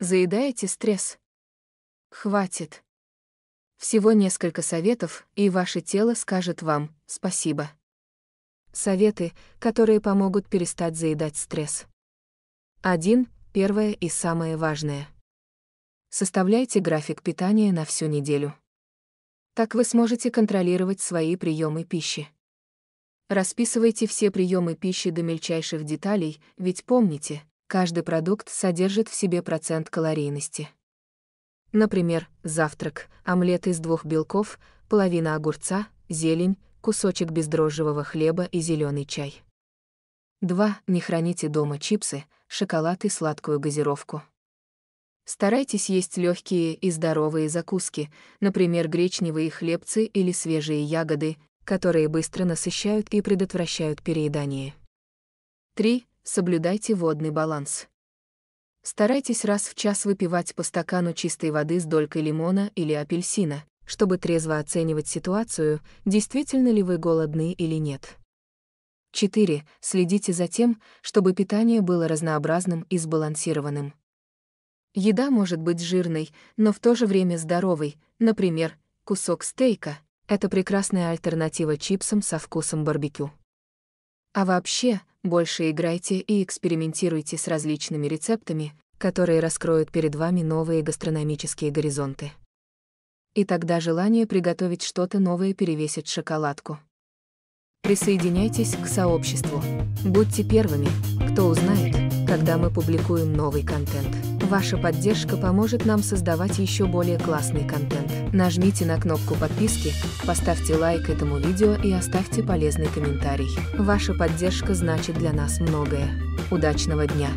Заедаете стресс? Хватит. Всего несколько советов, и ваше тело скажет вам «спасибо». Советы, которые помогут перестать заедать стресс. Один, Первое и самое важное. Составляйте график питания на всю неделю. Так вы сможете контролировать свои приемы пищи. Расписывайте все приемы пищи до мельчайших деталей, ведь помните, Каждый продукт содержит в себе процент калорийности. Например, завтрак, омлет из двух белков, половина огурца, зелень, кусочек бездрожжевого хлеба и зеленый чай. 2. Не храните дома чипсы, шоколад и сладкую газировку. Старайтесь есть легкие и здоровые закуски, например, гречневые хлебцы или свежие ягоды, которые быстро насыщают и предотвращают переедание. 3 соблюдайте водный баланс. Старайтесь раз в час выпивать по стакану чистой воды с долькой лимона или апельсина, чтобы трезво оценивать ситуацию, действительно ли вы голодны или нет. 4. Следите за тем, чтобы питание было разнообразным и сбалансированным. Еда может быть жирной, но в то же время здоровой, например, кусок стейка. Это прекрасная альтернатива чипсам со вкусом барбекю. А вообще, больше играйте и экспериментируйте с различными рецептами, которые раскроют перед вами новые гастрономические горизонты. И тогда желание приготовить что-то новое перевесит шоколадку. Присоединяйтесь к сообществу. Будьте первыми, кто узнает, когда мы публикуем новый контент. Ваша поддержка поможет нам создавать еще более классный контент. Нажмите на кнопку подписки, поставьте лайк этому видео и оставьте полезный комментарий. Ваша поддержка значит для нас многое. Удачного дня!